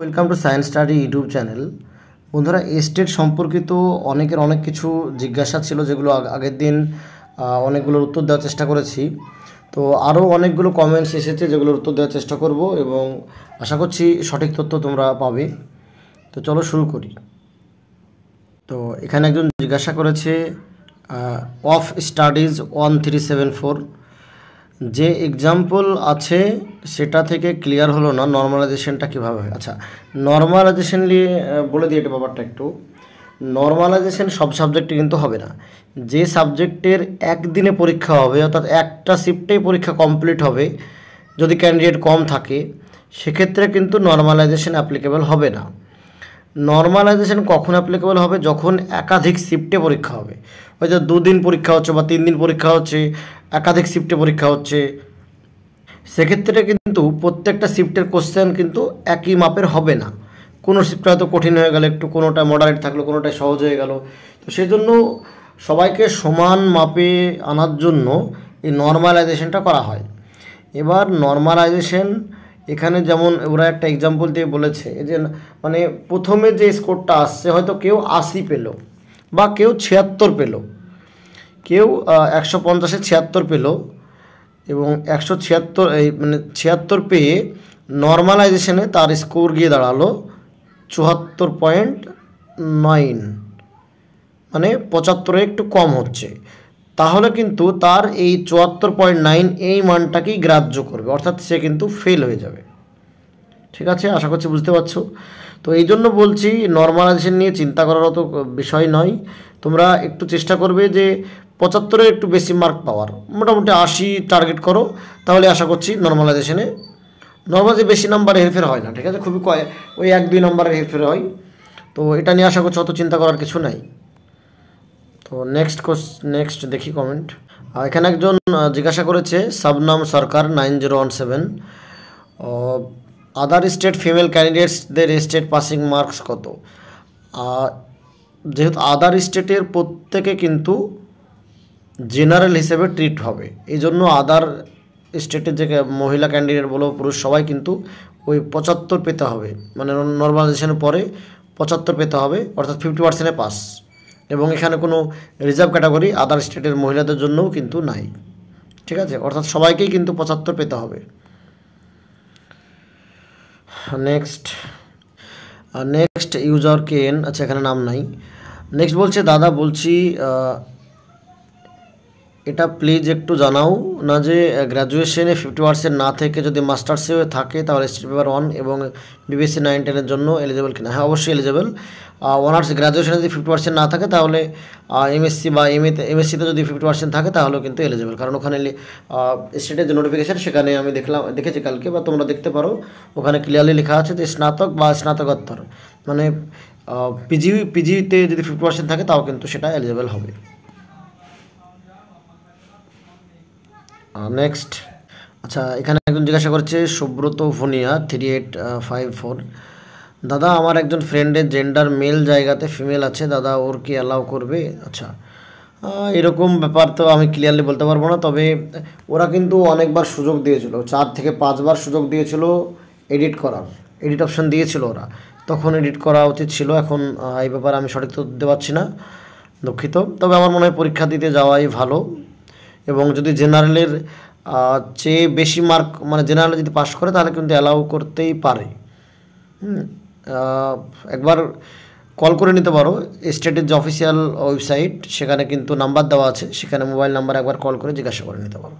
welcome to science study YouTube channel বন্ধুরা state সম্পর্কিত অনেকের অনেক কিছু জিজ্ঞাসা ছিল যেগুলো আগের দিন অনেকগুলোর উত্তর দেওয়ার চেষ্টা করেছি তো আরও অনেকগুলো কমেন্টস এসেছে যেগুলোর উত্তর দেওয়ার চেষ্টা করব এবং আশা করছি সঠিক তথ্য তোমরা পাবে তো চলো শুরু করি তো এখানে একজন জিজ্ঞাসা করেছে of studies one three seven four যে এক্সাম্পল আছে সেটা থেকে ক্লিয়ার হলো না নর্মালাইজেশনটা কীভাবে হয় আচ্ছা নর্মালাইজেশন নিয়ে বলে দিই এটা ব্যাপারটা একটু নর্মালাইজেশন সব সাবজেক্টে কিন্তু হবে না যে সাবজেক্টের একদিনে পরীক্ষা হবে অর্থাৎ একটা শিফটেই পরীক্ষা কমপ্লিট হবে যদি ক্যান্ডিডেট কম থাকে সেক্ষেত্রে কিন্তু নর্মালাইজেশন অ্যাপ্লিকেবল হবে না নর্মালাইজেশন কখন অ্যাপ্লিকেবল হবে যখন একাধিক শিফটে পরীক্ষা হবে হয়তো দুদিন পরীক্ষা হচ্ছে বা তিন দিন পরীক্ষা হচ্ছে একাধিক শিফটে পরীক্ষা হচ্ছে সেক্ষেত্রে কিন্তু প্রত্যেকটা শিফটের কোশ্চেন কিন্তু একই মাপের হবে না কোনো শিফটটা হয়তো কঠিন হয়ে গেলো একটু কোনোটা মডারেট থাকলো কোনোটা সহজ হয়ে গেল তো সেই জন্য সবাইকে সমান মাপে আনার জন্য এই নর্মালাইজেশনটা করা হয় এবার নর্মালাইজেশন এখানে যেমন ওরা একটা এক্সাম্পল দিয়ে বলেছে যে মানে প্রথমে যে স্কোরটা আসছে হয়তো কেউ আশি পেলো বা কেউ ছিয়াত্তর পেল কেউ একশো পঞ্চাশে ছিয়াত্তর পেল এবং একশো ছিয়াত্তর এই মানে ছিয়াত্তর পেয়ে নর্মালাইজেশনে তার স্কোর গিয়ে দাঁড়ালো চুয়াত্তর পয়েন্ট নাইন মানে পঁচাত্তরে একটু কম হচ্ছে তাহলে কিন্তু তার এই চুয়াত্তর পয়েন্ট নাইন এই মানটাকেই গ্রাহ্য করবে অর্থাৎ সে কিন্তু ফেল হয়ে যাবে ঠিক আছে আশা করছি বুঝতে পারছো তো এই জন্য বলছি নর্মালাইজেশন নিয়ে চিন্তা করার অত বিষয় নয় তোমরা একটু চেষ্টা করবে যে পঁচাত্তরে একটু বেশি মার্ক পাওয়ার মোটামুটি আশি টার্গেট করো তাহলে আশা করছি নর্মালাইজেশনে নর্মালি বেশি নাম্বারে হেরফের হয় না ঠিক আছে খুবই কয় ওই এক দুই নাম্বারের হেরফের হয় তো এটা নিয়ে আশা করছি অত চিন্তা করার কিছু নাই তো নেক্সট কোস নেক্সট দেখি কমেন্ট এখানে একজন জিজ্ঞাসা করেছে Shabnam Sarkar nine zero one seven other state female ক্যান্ডিডেটসদের স্টেট পাসিং মার্কস কত যেহেতু আদার স্টেটের প্রত্যেকে কিন্তু জেনারেল হিসেবে ট্রিট হবে এই জন্য আদার স্টেটের যে মহিলা ক্যান্ডিডেট বলো পুরুষ সবাই কিন্তু ওই পঁচাত্তর পেতে হবে মানে নর্মালাইজেশনের পরে পঁচাত্তর পেতে হবে অর্থাৎ ফিফটি পার্সেন্টে পাস এবং এখানে কোনো রিজার্ভ ক্যাটাগরি আদার স্টেটের মহিলাদের জন্যও কিন্তু নাই ঠিক আছে অর্থাৎ সবাইকেই কিন্তু পঁচাত্তর পেতে হবে next next user K N अच्छा एखे नाम नहीं नेक्स्ट बोलते दादा बोल এটা প্লিজ একটু জানাও না যে গ্র্যাজুয়েশনে ফিফটি পার্সেন্ট না থেকে যদি মাস্টার্সে থাকে তাহলে স্টেট পেপার ওয়ান এবং বিবিসি নাইন টেনের জন্য এলিজেবল কিনা হ্যাঁ অবশ্যই এলিজেবল অনার্স গ্র্যাজুয়েশনে যদি ফিফটি পার্সেন্ট না থাকে তাহলে এমএসসি বা এম এমএসসিতে যদি ফিফটি পার্সেন্ট থাকে তাহলেও কিন্তু এলিজেবল কারণ ওখানে স্টেটের যে নোটিফিকেশান সেখানে আমি দেখলাম দেখেছি কালকে বা তোমরা দেখতে পারো ওখানে ক্লিয়ারলি লেখা আছে যে স্নাতক বা স্নাতকোত্তর মানে পিজি পিজিতে যদি ফিফটি পার্সেন্ট থাকে তাও কিন্তু সেটা এলিজেবল হবে নেক্সট আচ্ছা এখানে একজন জিজ্ঞাসা করছে Subrata Bhuniya three eight five four দাদা আমার একজন ফ্রেন্ডের জেন্ডার মেল জায়গাতে ফিমেল আছে দাদা ওর কি অ্যালাউ করবে আচ্ছা এরকম ব্যাপার তো আমি ক্লিয়ারলি বলতে পারবো না তবে ওরা কিন্তু অনেকবার সুযোগ দিয়েছিল চার থেকে পাঁচবার সুযোগ দিয়েছিল এডিট করার এডিট অপশান দিয়েছিল ওরা তখন এডিট করা উচিত ছিল এখন এই ব্যাপারে আমি সঠিক তথ্য দিতে পারছি না দুঃখিত তবে আমার মনে হয় পরীক্ষা দিতে যাওয়াই ভালো এবং যদি জেনারেলের চেয়ে বেশি মার্ক মানে জেনারেল যদি পাশ করে তাহলে কিন্তু অ্যালাউ করতেই পারে একবার কল করে নিতে পারো স্টেটের যে অফিসিয়াল ওয়েবসাইট সেখানে কিন্তু নাম্বার দেওয়া আছে সেখানে মোবাইল নাম্বার একবার কল করে জিজ্ঞাসা করে নিতে পারো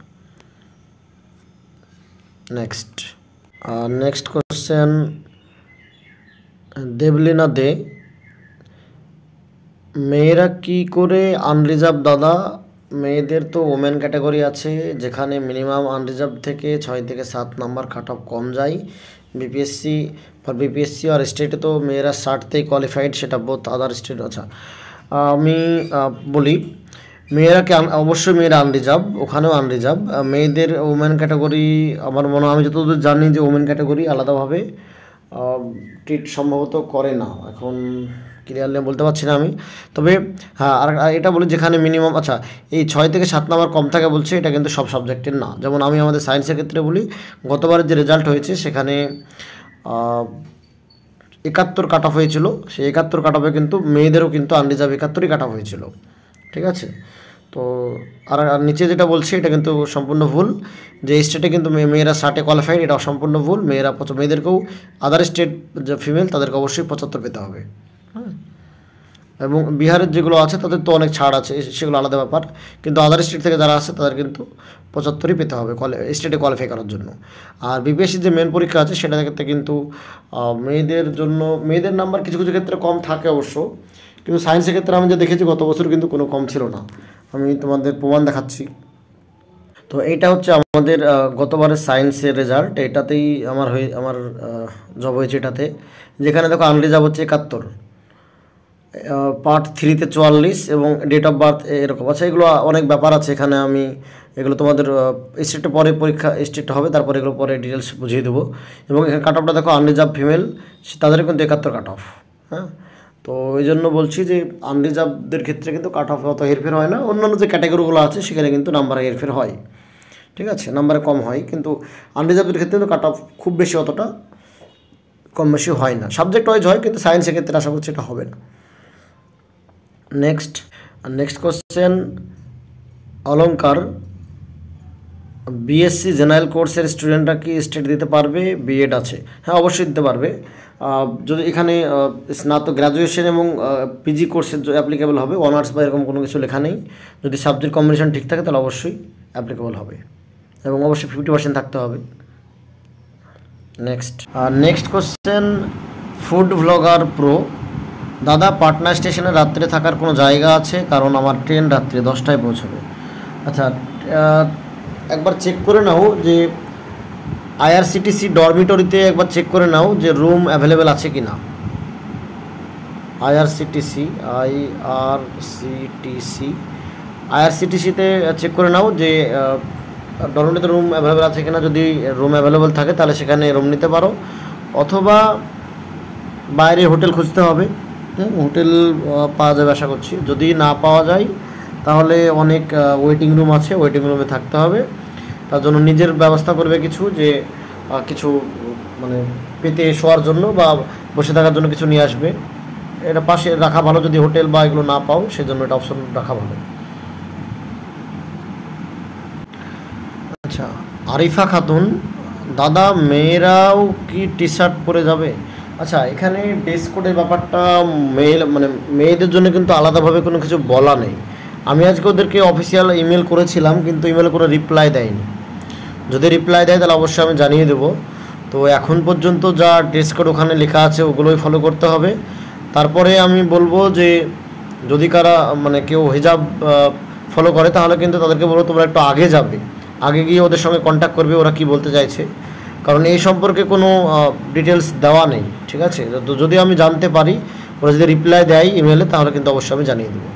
next next question Debolina De মেয়েরা কি করে আনরিজার্ভ দাদা মেয়েদের তো ওমেন ক্যাটাগরি আছে যেখানে মিনিমাম আনরিজার্ভ থেকে ছয় থেকে সাত নাম্বার কাট অফ কম যায় বিপিএসসি ফর বিপিএসসি আর স্টেটে তো মেয়েরা ষাটতেই কোয়ালিফাইড সেটা বোথ আদার স্টেট আচ্ছা আমি বলি মেয়েরাকে অবশ্যই মেয়েরা আনরিজার্ভ ওখানেও আনরিজার্ভ মেয়েদের ওমেন ক্যাটাগরি আমার মনে হয় আমি যতদূর জানি যে ওমেন ক্যাটাগরি আলাদাভাবে ট্রিট সম্ভবত করে না এখন ক্লিয়ারলি বলতে পারছি না আমি তবে হ্যাঁ আর এটা বলি যেখানে মিনিমাম আচ্ছা এই ছয় থেকে সাত নাম্বার কম থাকে বলছে এটা কিন্তু সব সাবজেক্টের না যেমন আমি আমাদের সায়েন্সের ক্ষেত্রে বলি গতবারের যে রেজাল্ট হয়েছে সেখানে একাত্তর কাট অফ হয়েছিল সেই একাত্তর কাট অফে কিন্তু মেয়েদেরও কিন্তু আনরিজার্ভ একাত্তরই কাট অফ হয়েছিল ঠিক আছে তো আর নিচে যেটা বলছি এটা কিন্তু সম্পূর্ণ ভুল যে স্টেটে কিন্তু মেয়েরা ষাটে কোয়ালিফাইড এটা সম্পূর্ণ ভুল মেয়েরা মেয়েদেরকেও আদার স্টেট যে ফিমেল তাদেরকে অবশ্যই পঁচাত্তর পেতে হবে হ্যাঁ এবং বিহারের যেগুলো আছে তাদের তো অনেক ছাড় আছে সেগুলো আলাদা ব্যাপার কিন্তু আদার স্টেট থেকে যারা আছে তাদের কিন্তু পঁচাত্তরই পেতে হবে স্টেটে কোয়ালিফাই করার জন্য আর বিপিএসসির যে মেন পরীক্ষা আছে সেটা ক্ষেত্রে কিন্তু মেয়েদের জন্য মেয়েদের নাম্বার কিছু কিছু ক্ষেত্রে কম থাকে অবশ্য কিন্তু সায়েন্সের ক্ষেত্রে আমি যে দেখেছি গত বছর কিন্তু কোনো কম ছিল না আমি তোমাদের প্রমাণ দেখাচ্ছি তো এইটা হচ্ছে আমাদের গতবারের সায়েন্সের রেজাল্ট এটাতেই আমার হয়ে আমার জব হয়েছে এটাতে যেখানে দেখো আনরিজার্ভ হচ্ছে একাত্তর পার্ট থ্রিতে চুয়াল্লিশ এবং ডেট অফ বার্থ এরকম আচ্ছা এগুলো অনেক ব্যাপার আছে এখানে আমি এগুলো তোমাদের স্টেটটা পরে পরীক্ষা স্টেট হবে তারপরে এগুলো পরে ডিটেলস বুঝিয়ে দেবো এবং এখানে কাট অফটা দেখো আনরিজার্ভ ফিমেল তাদের কিন্তু একাত্তর কাট অফ হ্যাঁ তো এই জন্য বলছি যে আনরিজার্ভদের ক্ষেত্রে কিন্তু কাট অফ অত হেরফের হয় না অন্যান্য যে ক্যাটাগরিগুলো আছে সেখানে কিন্তু নাম্বারে হেরফের হয় ঠিক আছে নাম্বারে কম হয় কিন্তু আনরিজার্ভের ক্ষেত্রে কিন্তু কাট অফ খুব বেশি অতটা কম বেশি হয় না সাবজেক্ট ওয়াইজ হয় কিন্তু সায়েন্সের ক্ষেত্রে আশা করছি এটা হবে না next next question Alankar BSc general কোর্সের স্টুডেন্টরা কি স্টেট দিতে পারবে বিএড আছে হ্যাঁ অবশ্যই দিতে পারবে যদি এখানে স্নাতক গ্র্যাজুয়েশন এবং পিজি কোর্সের অ্যাপ্লিকেবল হবে অনার্স বা এরকম কোনো কিছু লেখা নেই যদি সাবজেক্ট কম্বিনেশন ঠিক থাকে তাহলে অবশ্যই অ্যাপ্লিকেবল হবে এবং অবশ্যই ফিফটি পার্সেন্ট থাকতে হবে next next question food vlogger pro দাদা পাটনা স্টেশনে রাত্রে থাকার কোনো জায়গা আছে কারণ আমার ট্রেন রাত্রে দশটায় পৌঁছবে আচ্ছা একবার চেক করে নাও যে আইআরসিটিসি ডরমিটরিতে একবার চেক করে নাও যে রুম অ্যাভেলেবেল আছে কি না আইআরসিটিসি আইআরসিটিসি আইআরসিটিসিতে চেক করে নাও যে ডরমিটরিতে রুম অ্যাভেলেবেল আছে কি না যদি রুম অ্যাভেলেবেল থাকে তাহলে সেখানে রুম নিতে পারো অথবা বাইরে হোটেল খুঁজতে হবে হোটেল পাওয়া যাবে আশা করছি যদি না পাওয়া যায় তাহলে অনেক ওয়েটিং রুম আছে ওয়েটিং রুমে থাকতে হবে তার জন্য নিজের ব্যবস্থা করবে কিছু যে কিছু মানে পেতে শোয়ার জন্য বা বসে থাকার জন্য কিছু নিয়ে আসবে এটা পাশে রাখা ভালো যদি হোটেল বা এগুলো না পাও সেজন্য এটা অপশন রাখা ভালো আচ্ছা আরিফা খাতুন দাদা মেয়েরাও কি টি শার্ট পরে যাবে আচ্ছা এখানে ড্রেস কোডের ব্যাপারটা মেয়ে মানে মেয়েদের জন্য কিন্তু আলাদাভাবে কোনো কিছু বলা নেই আমি আজকে ওদেরকে অফিসিয়াল ইমেল করেছিলাম কিন্তু ইমেলে কোনো রিপ্লাই দেয়নি যদি রিপ্লাই দেয় তাহলে অবশ্যই আমি জানিয়ে দেবো তো এখন পর্যন্ত যা ড্রেস কোড ওখানে লেখা আছে ওগুলোই ফলো করতে হবে তারপরে আমি বলবো যে যদি কারা মানে কেউ হিজাব ফলো করে তাহলে কিন্তু তাদেরকে বলবো তোমরা একটু আগে যাবে আগে গিয়ে ওদের সঙ্গে কন্ট্যাক্ট করবে ওরা কি বলতে চাইছে কারণ এই সম্পর্কে কোনো ডিটেলস দেওয়া নেই ঠিক আছে তো যদি আমি জানতে পারি ওরা যদি রিপ্লাই দেয় ইমেলে তাহলে কিন্তু অবশ্যই আমি জানিয়ে দেবো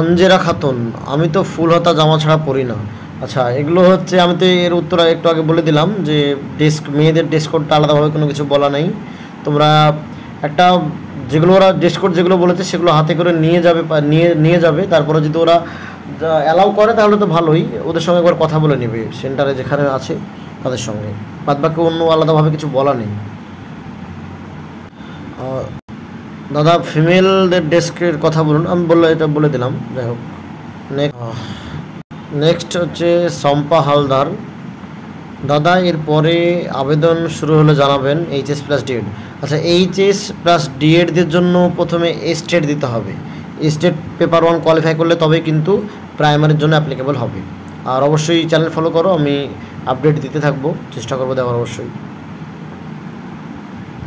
আঞ্জেরা খাতুন আমি তো ফুল হতা জামা ছাড়া পরি না আচ্ছা এগুলো হচ্ছে আমি তো এর উত্তর একটু আগে বলে দিলাম যে ডেস্ক মেয়েদের ড্রেস কোডটা আলাদাভাবে কোনো কিছু বলা নেই তোমরা একটা যেগুলো ওরা ড্রেস কোড যেগুলো বলেছে সেগুলো হাতে করে নিয়ে যাবে নিয়ে নিয়ে যাবে তারপরে যদি ওরা অ্যালাউ করে তাহলে তো ভালোই ওদের সঙ্গে একবার কথা বলে নেবে সেন্টারে যেখানে আছে তাদের সঙ্গে বাদ বাকি অন্য আলাদাভাবে কিছু বলা নেই দাদা ফিমেলদের ডেস্কের কথা বলুন আমি বললো এটা বলে দিলাম যাই হোক নেক্সট হচ্ছে শম্পা হালদার দাদা এরপরে আবেদন শুরু হলে জানাবেন এইচএস প্লাস ডিএড আচ্ছা এইচএস প্লাস ডিএডদের জন্য প্রথমে স্টেট e দিতে হবে স্টেট পেপার ওয়ান কোয়ালিফাই করলে তবেই কিন্তু প্রাইমারির জন্য অ্যাপ্লিকেবল হবে আর অবশ্যই চ্যানেল ফলো করো আমি আপডেট দিতে থাকবো চেষ্টা করবো দেওয়ার অবশ্যই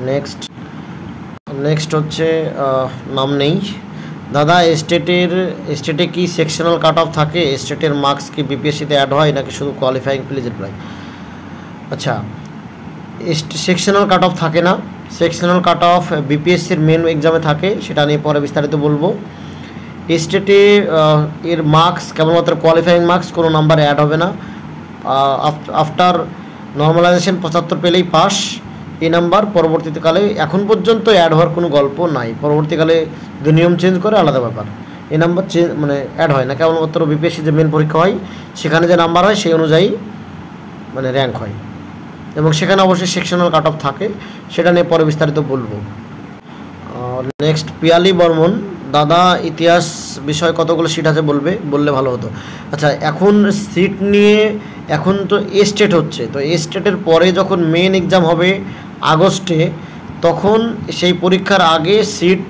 নেক্সট নেক্সট হচ্ছে নাম নেই দাদা স্টেটের স্টেটে কি সেকশনাল কাট অফ থাকে স্টেটের মার্কস কি বিপিএসসিতে অ্যাড হয় নাকি শুধু কোয়ালিফাইং প্লিজ অ্যাপ্লাই আচ্ছা সেকশনাল কাট অফ থাকে না সেকশনাল কাট অফ বিপিএসসির মেন এক্সামে থাকে সেটা নিয়ে পরে বিস্তারিত বলবো এস্টেটে এর মার্কস কেবলমাত্র কোয়ালিফাইং মার্কস কোনো নাম্বার অ্যাড হবে না আফটার নর্মালাইজেশন পঁচাত্তর পেলেই পাস এই নাম্বার পরবর্তীকালে এখন পর্যন্ত অ্যাড হওয়ার কোনো গল্প নাই পরবর্তীকালে যদি নিয়ম চেঞ্জ করে আলাদা ব্যাপার এই নাম্বার চেঞ্জ মানে অ্যাড হয় না কেবলমাত্র বিপিএসসি যে মেন পরীক্ষা হয় সেখানে যে নাম্বার হয় সেই অনুযায়ী মানে র্যাঙ্ক হয় এবং সেখানে অবশ্যই সেকশনাল কাট অফ থাকে সেটা নিয়ে পরে বিস্তারিত বলবো নেক্সট পিয়ালি বর্মন দাদা ইতিহাস বিষয় কতগুলো সিট আছে বলবে বললে ভালো হতো আচ্ছা এখন সিট নিয়ে এখন তো এ স্টেট হচ্ছে তো এ স্টেটের পরে যখন মেন এক্সাম হবে আগস্টে তখন সেই পরীক্ষার আগে সিট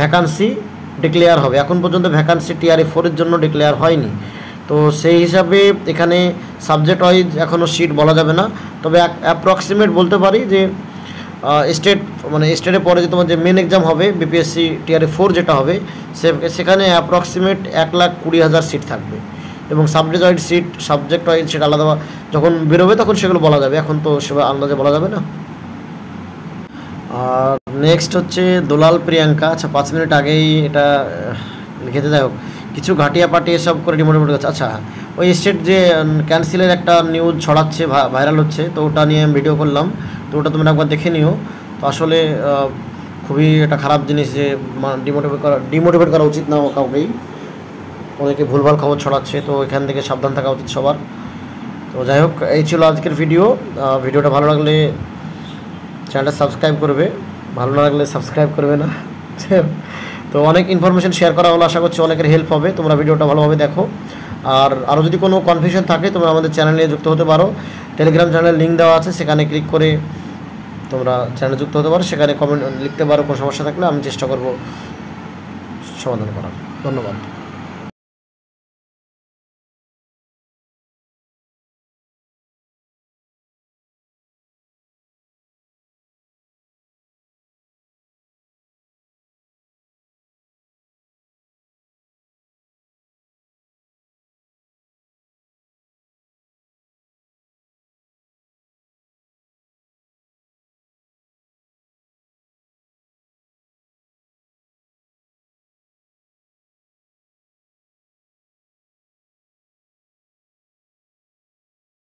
ভ্যাকান্সি ডিক্লেয়ার হবে এখন পর্যন্ত ভ্যাকান্সি টিআরএ ফোরের জন্য ডিক্লেয়ার হয়নি তো সেই হিসাবে এখানে সাবজেক্ট ওয়াইজ এখনও সিট বলা যাবে না তবে অ্যাপ্রক্সিমেট বলতে পারি যে স্টেট মানে স্টেটে পরে যে তোমার যে মেন এক্সাম হবে বিপিএসসি টিআরএ ফোর যেটা হবে সেখানে অ্যাপ্রক্সিমেট এক লাখ কুড়ি হাজার সিট থাকবে এবং subject wise seat subject wise seat আলাদা যখন বেরোবে তখন সেগুলো বলা যাবে এখন তো সেবা আন্দাজে বলা যাবে না আর নেক্সট হচ্ছে দোলাল প্রিয়াঙ্কা আচ্ছা পাঁচ মিনিট আগেই এটা লিখেতে যাই হোক কিছু ঘাটিয়া পাটিয়ে এসব করে ডিমোটিভেট করছে আচ্ছা ওই স্টেট যে ক্যান্সেলের একটা নিউজ ছড়াচ্ছে ভাইরাল হচ্ছে তো ওটা নিয়ে আমি ভিডিও করলাম তো ওটা তোমরা একবার দেখে নিও তো আসলে খুবই একটা খারাপ জিনিস যে ডিমোটিভেট করা ডিমোটিভেট করা উচিত না কাউকেই ওদেরকে ভুলভাল খবর ছড়াচ্ছে তো এখান থেকে সাবধান থাকা উচিত সবার তো যাই হোক এই ছিল আজকের ভিডিও ভিডিওটা ভালো লাগলে চ্যানেলটা সাবস্ক্রাইব করবে ভালো না লাগলে সাবস্ক্রাইব করবে না তো অনেক ইনফরমেশান শেয়ার করা হলো আশা করছি অনেকের হেল্প হবে তোমরা ভিডিওটা ভালোভাবে দেখো আর আরও যদি কোনো কনফিউশন থাকে তোমরা আমাদের চ্যানেলে যুক্ত হতে পারো টেলিগ্রাম চ্যানেলের লিঙ্ক দেওয়া আছে সেখানে ক্লিক করে তোমরা চ্যানেলে যুক্ত হতে পারো সেখানে কমেন্ট লিখতে পারো কোনো সমস্যা থাকলে আমি চেষ্টা করব সমাধান করার ধন্যবাদ